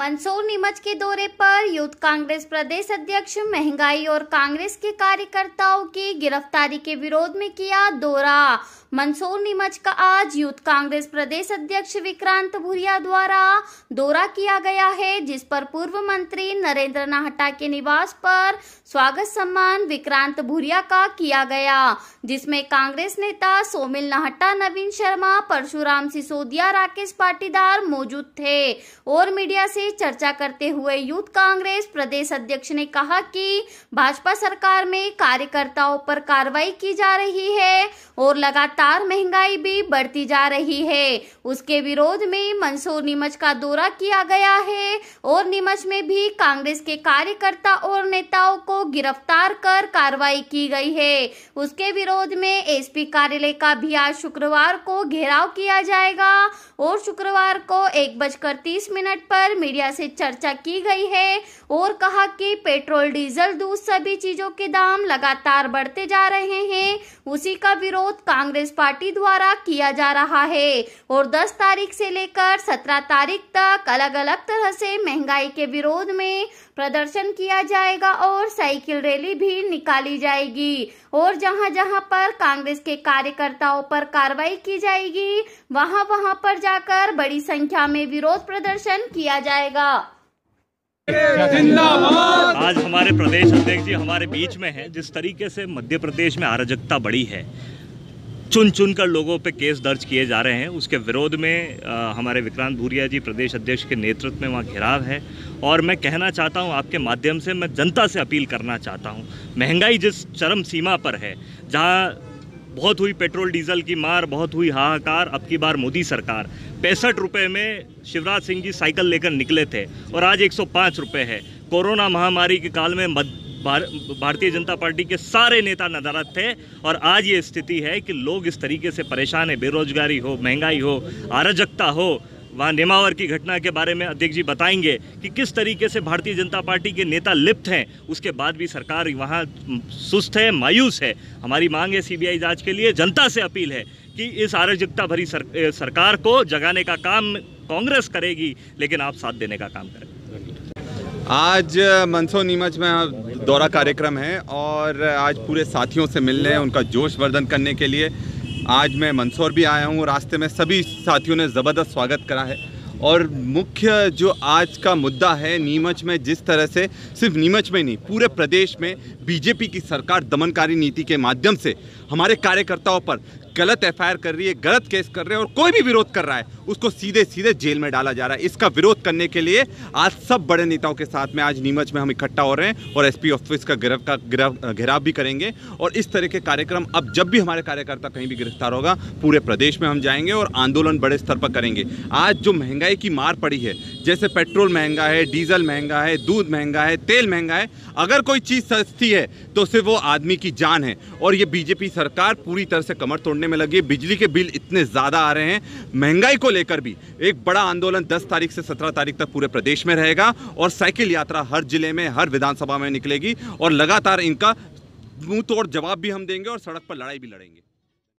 मंदसौर नीमच के दौरे पर यूथ कांग्रेस प्रदेश अध्यक्ष महंगाई और कांग्रेस के कार्यकर्ताओं की गिरफ्तारी के विरोध में किया दौरा मंदसौर नीमच का आज यूथ कांग्रेस प्रदेश अध्यक्ष विक्रांत भूरिया द्वारा दौरा किया गया है जिस पर पूर्व मंत्री नरेंद्र नाहटा के निवास पर स्वागत सम्मान विक्रांत भूरिया का किया गया जिसमें कांग्रेस नेता सोमिल नाहटा नवीन शर्मा परशुराम सिसोदिया राकेश पाटीदार मौजूद थे और मीडिया से की चर्चा करते हुए यूथ कांग्रेस प्रदेश अध्यक्ष ने कहा कि भाजपा सरकार में कार्यकर्ताओं पर कार्रवाई की जा रही है और लगातार महंगाई भी बढ़ती जा रही है उसके विरोध में मंसूर नीमच का दौरा किया गया है और नीमच में भी कांग्रेस के कार्यकर्ता और नेताओं को गिरफ्तार कर कार्रवाई की गई है उसके विरोध में एसपी कार्यालय का भी आज शुक्रवार को घेराव किया जाएगा और शुक्रवार को एक बजकर तीस मिनट पर मीडिया मीडिया से चर्चा की गई है और कहा कि पेट्रोल डीजल दूध सभी चीजों के दाम लगातार बढ़ते जा रहे हैं उसी का विरोध कांग्रेस पार्टी द्वारा किया जा रहा है और 10 तारीख से लेकर 17 तारीख तक अलग अलग तरह से महंगाई के विरोध में प्रदर्शन किया जाएगा और साइकिल रैली भी निकाली जाएगी और जहां जहां पर कांग्रेस के कार्यकर्ताओं पर कार्रवाई की जाएगी वहां वहां पर जाकर बड़ी संख्या में विरोध प्रदर्शन किया जाएगा जाएगा आज हमारे प्रदेश अध्यक्ष जी हमारे बीच में हैं जिस तरीके से मध्य प्रदेश में अराजकता बढ़ी है चुन चुन कर लोगों पे केस दर्ज किए जा रहे हैं उसके विरोध में आ, हमारे विक्रांत भूरिया जी प्रदेश अध्यक्ष के नेतृत्व में वहाँ घेराव है और मैं कहना चाहता हूँ आपके माध्यम से मैं जनता से अपील करना चाहता हूँ महंगाई जिस चरम सीमा पर है जहाँ बहुत हुई पेट्रोल डीजल की मार बहुत हुई हाहाकार अब की बार मोदी सरकार पैंसठ रुपये में शिवराज सिंह जी साइकिल लेकर निकले थे और आज एक सौ है कोरोना महामारी के काल में मद, भार, भारतीय जनता पार्टी के सारे नेता नदारत थे और आज ये स्थिति है कि लोग इस तरीके से परेशान है बेरोजगारी हो महंगाई हो अराजकता हो वहाँ नेमावर की घटना के बारे में अध्यक्ष जी बताएंगे कि किस तरीके से भारतीय जनता पार्टी के नेता लिप्त हैं उसके बाद भी सरकार वहाँ सुस्त है मायूस है हमारी मांग है सीबीआई जांच के लिए जनता से अपील है कि इस आरजकता भरी सर, सरकार को जगाने का काम कांग्रेस करेगी लेकिन आप साथ देने का काम करें आज मनसो नीमच में दौरा कार्यक्रम है और आज पूरे साथियों से मिलने उनका जोश वर्धन करने के लिए आज मैं मंदसौर भी आया हूँ रास्ते में सभी साथियों ने ज़बरदस्त स्वागत करा है और मुख्य जो आज का मुद्दा है नीमच में जिस तरह से सिर्फ नीमच में नहीं पूरे प्रदेश में बीजेपी की सरकार दमनकारी नीति के माध्यम से हमारे कार्यकर्ताओं पर गलत एफ कर रही है गलत केस कर रहे हैं और कोई भी विरोध कर रहा है उसको सीधे सीधे जेल में डाला जा रहा है इसका विरोध करने के लिए आज सब बड़े नेताओं के साथ में आज नीमच में हम इकट्ठा हो रहे हैं और एसपी ऑफिस का गिरफ का घेराव भी करेंगे और इस तरह के कार्यक्रम अब जब भी हमारे कार्यकर्ता कहीं भी गिरफ्तार होगा पूरे प्रदेश में हम जाएंगे और आंदोलन बड़े स्तर पर करेंगे आज जो महंगाई की मार पड़ी है जैसे पेट्रोल महंगा है डीजल महंगा है दूध महंगा है तेल महंगा है अगर कोई चीज़ सस्ती है तो सिर्फ वो आदमी की जान है और ये बीजेपी सरकार पूरी तरह से कमर तोड़ने में लगी है बिजली के बिल इतने ज़्यादा आ रहे हैं महंगाई को लेकर भी एक बड़ा आंदोलन दस तारीख से सत्रह तारीख तक पूरे प्रदेश में रहेगा और साइकिल यात्रा हर जिले में हर विधानसभा में निकलेगी और लगातार इनका मुँह तोड़ जवाब भी हम देंगे और सड़क पर लड़ाई भी लड़ेंगे